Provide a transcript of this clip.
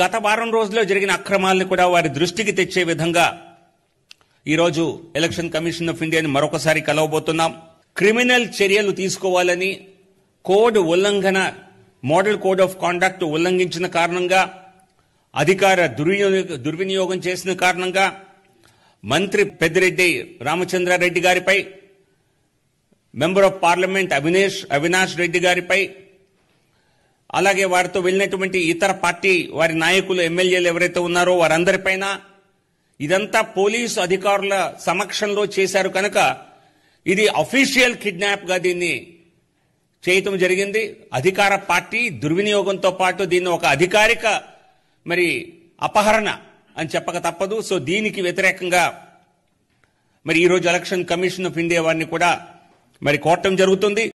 గత వారం రోజుల్లో జరిగిన అక్రమాలను కూడా వారి దృష్టికి తెచ్చే విధంగా ఈరోజు ఎలక్షన్ కమిషన్ ఆఫ్ ఇండియాని మరొకసారి కలవబోతున్నాం క్రిమినల్ చర్యలు తీసుకోవాలని కోడ్ ఉల్లంఘన మోడల్ కోడ్ ఆఫ్ కాండక్ట్ ఉల్లంఘించిన కారణంగా అధికార దుర్వినియోగ దుర్వినియోగం చేసిన కారణంగా మంత్రి పెద్దిరెడ్డి రామచంద్రారెడ్డి గారిపై member of parliament Avinesh Avinash Reddy గారిపై అలాగే వారితో వెళ్ళినటువంటి ఇతర పార్టీ వారి నాయకులు ఎమ్మెల్యేలు ఎవరైతే ఉన్నారో వారందరిపైన ఇదంతా పోలీసు అధికారుల సమక్షంలో చేశారు కనుక ఇది అఫీషియల్ కిడ్నాప్గా దీన్ని చేయటం జరిగింది అధికార పార్టీ దుర్వినియోగంతో పాటు దీన్ని ఒక అధికారిక మరి అపహరణ అని చెప్పక తప్పదు సో దీనికి వ్యతిరేకంగా మరి ఈరోజు ఎలక్షన్ కమిషన్ ఆఫ్ ఇండియా వారిని కూడా మరి కోరటం జరుగుతుంది